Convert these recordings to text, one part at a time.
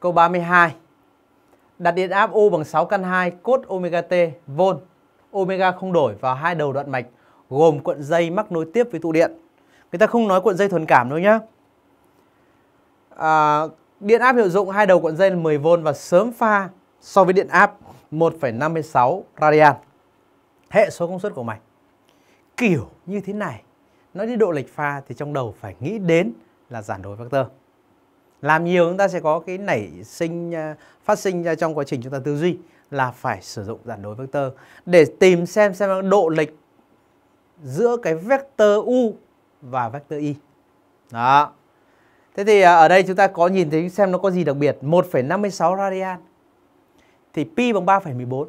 Câu 32. Đặt điện áp U bằng 6 căn 2 cốt omega t vôn. Omega không đổi vào hai đầu đoạn mạch gồm cuộn dây mắc nối tiếp với tụ điện. Người ta không nói cuộn dây thuần cảm đâu nhá. À, điện áp hiệu dụng hai đầu cuộn dây là 10V và sớm pha so với điện áp 1,56 radian. Hệ số công suất của mạch. Kiểu như thế này, nói đến độ lệch pha thì trong đầu phải nghĩ đến là giản đổi vector làm nhiều chúng ta sẽ có cái nảy sinh à, phát sinh ra trong quá trình chúng ta tư duy là phải sử dụng giản đối vector để tìm xem xem độ lệch giữa cái vector u và vector y đó thế thì à, ở đây chúng ta có nhìn thấy xem nó có gì đặc biệt 1,56 radian thì pi bằng 3,14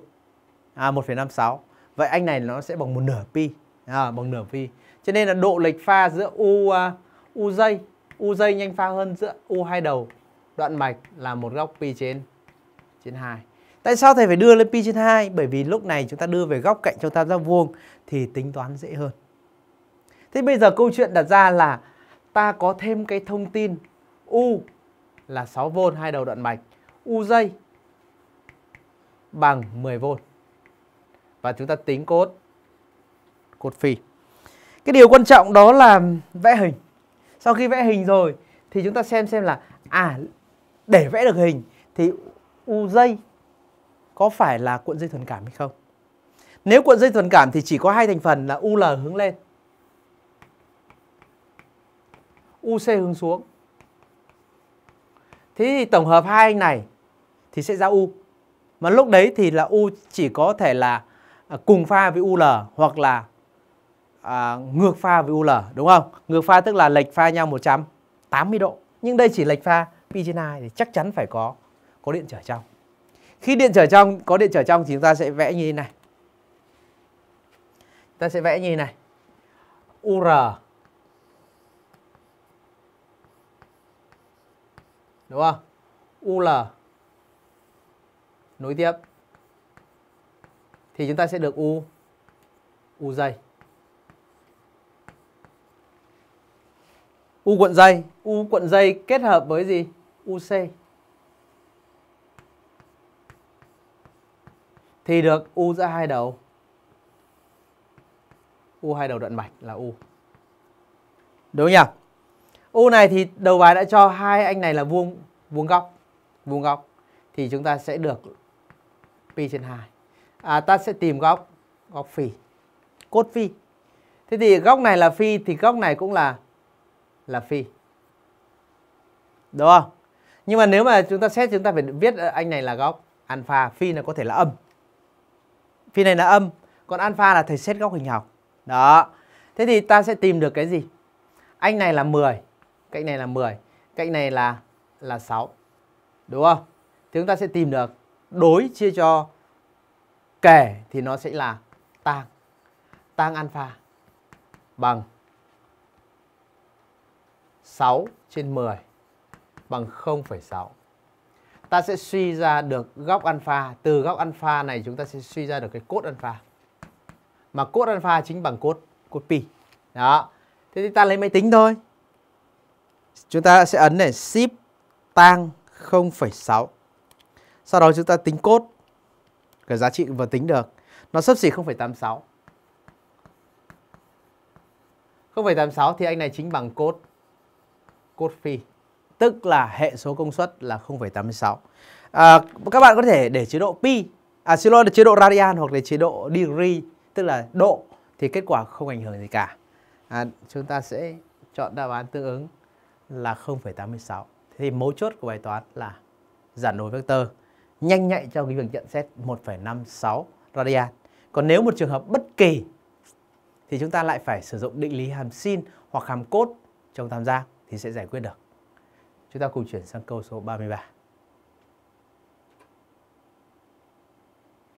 à 1,56 vậy anh này nó sẽ bằng một nửa pi à, bằng nửa pi cho nên là độ lệch pha giữa u uh, u dây U dây nhanh pha hơn giữa U hai đầu đoạn mạch là một góc pi trên trên 2. Tại sao thầy phải đưa lên pi trên 2? Bởi vì lúc này chúng ta đưa về góc cạnh cho ta ra vuông thì tính toán dễ hơn. Thế bây giờ câu chuyện đặt ra là ta có thêm cái thông tin U là 6V hai đầu đoạn mạch, U dây bằng 10V. Và chúng ta tính cốt cột phì. Cái điều quan trọng đó là vẽ hình sau khi vẽ hình rồi thì chúng ta xem xem là à để vẽ được hình thì u dây có phải là cuộn dây thuần cảm hay không nếu cuộn dây thuần cảm thì chỉ có hai thành phần là UL hướng lên UC hướng xuống Thế thì tổng hợp hai anh này thì sẽ ra U mà lúc đấy thì là U chỉ có thể là à, cùng pha với UL hoặc là à, ngược pha với UL đúng không? Ngược pha tức là lệch pha nhau 180 độ. Nhưng đây chỉ lệch pha trên PGNI thì chắc chắn phải có có điện trở trong. Khi điện trở trong có điện trở trong thì chúng ta sẽ vẽ như thế này. Ta sẽ vẽ như thế này. UR đúng không? UL nối tiếp thì chúng ta sẽ được U U dây U cuộn dây, U cuộn dây kết hợp với gì? UC. Thì được U giữa hai đầu. U hai đầu đoạn mạch là U. Đúng nhỉ? U này thì đầu bài đã cho hai anh này là vuông vuông góc, vuông góc thì chúng ta sẽ được pi trên 2. À, ta sẽ tìm góc góc phi, cốt phi. Thế thì góc này là phi thì góc này cũng là là phi đúng không nhưng mà nếu mà chúng ta xét chúng ta phải viết ờ, anh này là góc alpha phi này có thể là âm phi này là âm còn alpha là thầy xét góc hình học đó thế thì ta sẽ tìm được cái gì anh này là 10 cạnh này là 10 cạnh này là là 6 đúng không thì chúng ta sẽ tìm được đối chia cho kẻ thì nó sẽ là tang tang alpha bằng 6 trên 10 bằng 0,6. Ta sẽ suy ra được góc alpha. Từ góc alpha này chúng ta sẽ suy ra được cái cốt alpha. Mà cốt alpha chính bằng cốt cốt pi. Đó. Thế thì ta lấy máy tính thôi. Chúng ta sẽ ấn này shift tang 0,6. Sau đó chúng ta tính cốt. Cái giá trị vừa tính được. Nó sấp xỉ 0,86. 0,86 thì anh này chính bằng cốt cốt phi tức là hệ số công suất là 0,86 à, các bạn có thể để chế độ pi à xin lỗi là chế độ radian hoặc là chế độ degree tức là độ thì kết quả không ảnh hưởng gì cả à, chúng ta sẽ chọn đáp án tương ứng là 0,86 thì mấu chốt của bài toán là giản đối vectор nhanh nhạy trong cái việc nhận xét 1,56 radian còn nếu một trường hợp bất kỳ thì chúng ta lại phải sử dụng định lý hàm sin hoặc hàm cốt trong tam giác thì sẽ giải quyết được. Chúng ta cùng chuyển sang câu số 33.